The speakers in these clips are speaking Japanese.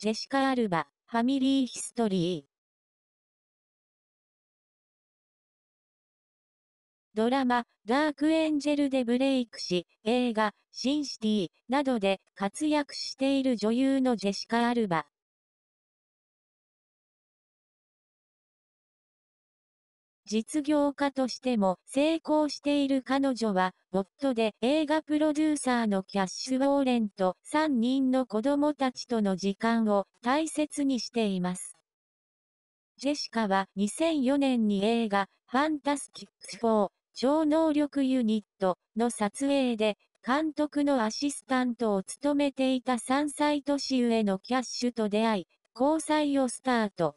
ジェシカ・アルバ、ファミリー・ヒストリー。ドラマ、ダークエンジェルでブレイクし、映画、シンシティなどで活躍している女優のジェシカ・アルバ。実業家としても成功している彼女は、夫で映画プロデューサーのキャッシュ・ウォーレンと3人の子供たちとの時間を大切にしています。ジェシカは2004年に映画、ファンタスティック4、超能力ユニットの撮影で、監督のアシスタントを務めていた3歳年上のキャッシュと出会い、交際をスタート。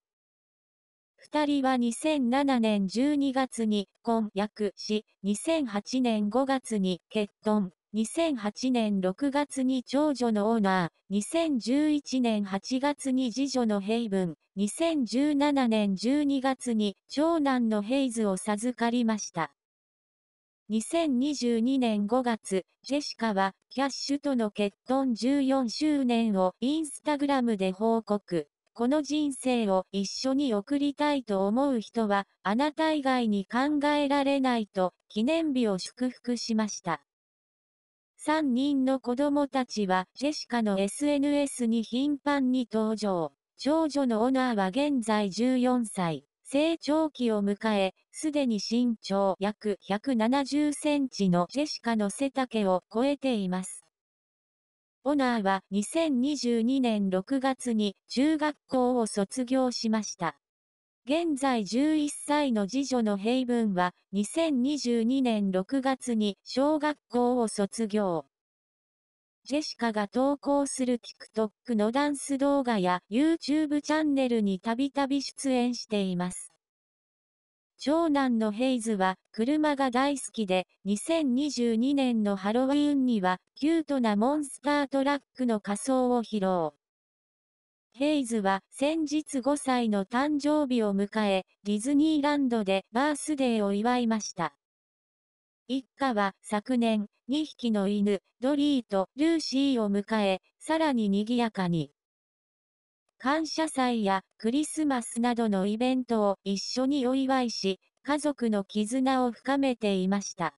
二人は2007年12月に婚約し、2008年5月に結婚。2008年6月に長女のオーナー、2011年8月に次女のヘイブン、2017年12月に長男のヘイズを授かりました。2022年5月、ジェシカはキャッシュとの結婚14周年をインスタグラムで報告。この人生を一緒に送りたいと思う人は、あなた以外に考えられないと、記念日を祝福しました。3人の子供たちは、ジェシカの SNS に頻繁に登場。長女のオナーは現在14歳。成長期を迎え、すでに身長約170センチのジェシカの背丈を超えています。オナーは2022年6月に中学校を卒業しました。現在11歳の次女のヘイブンは2022年6月に小学校を卒業。ジェシカが投稿する TikTok のダンス動画や YouTube チャンネルにたびたび出演しています。長男のヘイズは車が大好きで、2022年のハロウィーンにはキュートなモンスタートラックの仮装を披露。ヘイズは先日5歳の誕生日を迎え、ディズニーランドでバースデーを祝いました。一家は昨年2匹の犬、ドリーとルーシーを迎え、さらに賑やかに。感謝祭やクリスマスなどのイベントを一緒にお祝いし、家族の絆を深めていました。